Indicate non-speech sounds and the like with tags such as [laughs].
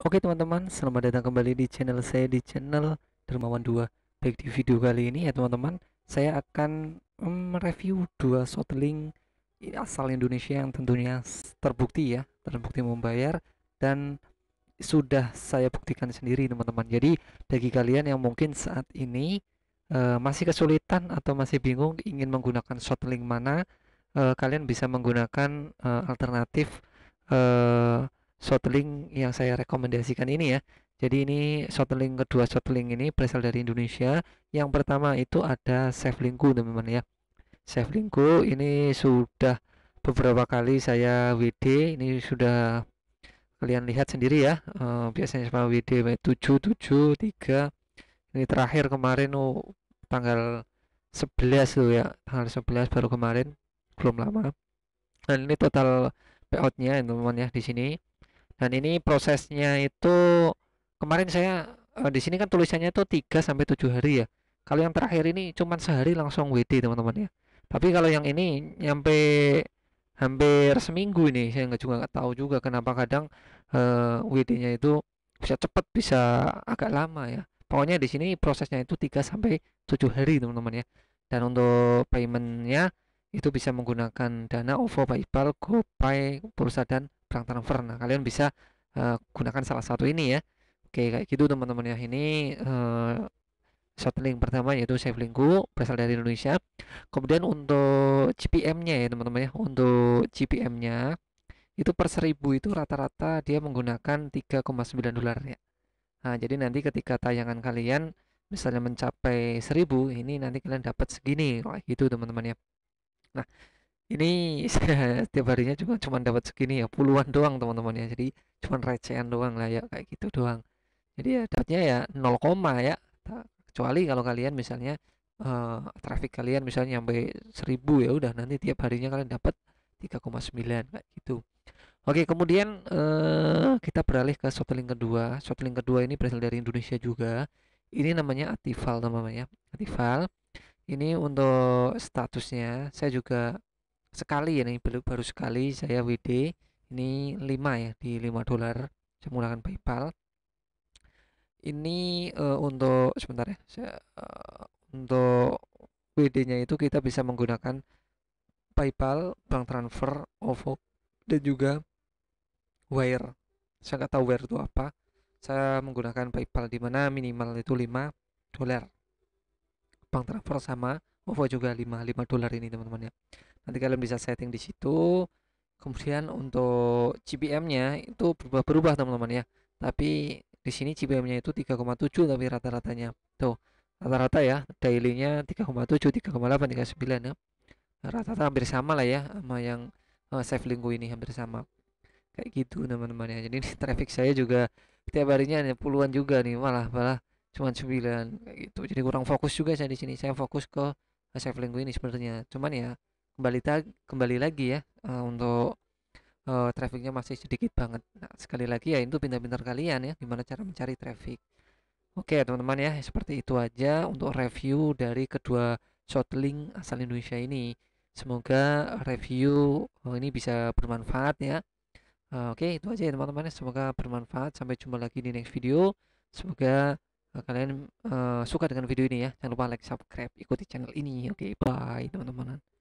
Oke teman-teman, selamat datang kembali di channel saya di channel Dermawan 2 Baik di video kali ini ya teman-teman Saya akan mereview dua shortlink asal Indonesia yang tentunya terbukti ya Terbukti membayar dan sudah saya buktikan sendiri teman-teman Jadi bagi kalian yang mungkin saat ini uh, masih kesulitan atau masih bingung ingin menggunakan shortlink mana uh, Kalian bisa menggunakan uh, alternatif uh, shortlink yang saya rekomendasikan ini ya. Jadi ini shortlink kedua shortlink ini berasal dari Indonesia. Yang pertama itu ada Safelinku teman-teman ya. Safelinku ini sudah beberapa kali saya WD ini sudah kalian lihat sendiri ya eh, biasanya sama WD 773 ini terakhir kemarin oh, tanggal 11 tuh ya tanggal 11 baru kemarin belum lama dan ini total payoutnya teman-teman ya di sini dan ini prosesnya itu kemarin saya eh, di sini kan tulisannya itu 3 sampai 7 hari ya. Kalau yang terakhir ini cuma sehari langsung WD teman-teman ya. Tapi kalau yang ini nyampe hampir seminggu ini saya nggak juga nggak tahu juga kenapa kadang eh, WD-nya itu bisa cepet bisa agak lama ya. Pokoknya di sini prosesnya itu 3 sampai 7 hari teman-teman ya. Dan untuk paymentnya itu bisa menggunakan Dana, OVO, PayPal, GoPay, Bursa dan perang transfer. Nah, kalian bisa uh, gunakan salah satu ini ya. Oke, kayak gitu teman-teman ya. Ini uh, short link pertama yaitu Safelinku berasal dari Indonesia. Kemudian untuk GPM-nya ya teman-teman ya, untuk GPM-nya itu per seribu itu rata-rata dia menggunakan 3,9 dolar ya. Nah, jadi nanti ketika tayangan kalian misalnya mencapai seribu ini nanti kalian dapat segini kayak gitu teman-teman ya. Nah, ini [laughs] setiap harinya juga cuma dapat segini ya puluhan doang teman-teman ya jadi cuma recehan doang lah ya kayak gitu doang jadi ya dapatnya ya 0, ya kecuali kalau kalian misalnya uh, traffic kalian misalnya sampai 1000 ya udah nanti tiap harinya kalian dapat 3,9 kayak gitu Oke, kemudian eh, kita beralih ke short link kedua. Short link kedua ini berasal dari Indonesia juga. Ini namanya Atival namanya. Atival. Ini untuk statusnya saya juga sekali ya ini baru sekali saya WD ini 5 ya di 5 dolar saya menggunakan PayPal ini uh, untuk sebentar ya saya, uh, untuk WD nya itu kita bisa menggunakan PayPal, bank transfer, OVO dan juga Wire saya nggak tahu Wire itu apa saya menggunakan PayPal di mana minimal itu 5 dolar bank transfer sama OVO juga 5 5 dolar ini teman-teman ya nanti kalian bisa setting di situ kemudian untuk CPM-nya itu berubah-berubah teman-teman ya tapi di sini CPM-nya itu 3,7 tapi rata-ratanya tuh rata-rata ya daily-nya 3,7 3,8 3,9 ya rata-rata hampir sama lah ya sama yang uh, eh, save linggo ini hampir sama kayak gitu teman-teman ya jadi [laughs] ini traffic saya juga tiap harinya ada puluhan juga nih malah malah cuma sembilan kayak gitu jadi kurang fokus juga saya di sini saya fokus ke save linggo ini sebenarnya cuman ya kembali kembali lagi ya uh, untuk uh, trafficnya masih sedikit banget. Nah, sekali lagi ya itu pintar-pintar kalian ya gimana cara mencari traffic. Oke okay, teman-teman ya seperti itu aja untuk review dari kedua shortlink asal Indonesia ini. Semoga review eh, ini bisa bermanfaat ya. Uh, Oke okay, itu aja ya teman-teman ya semoga bermanfaat. Sampai jumpa lagi di next video. Semoga kalian uh, suka dengan video ini ya. Jangan lupa like, subscribe, ikuti channel ini. Oke okay, bye teman-teman.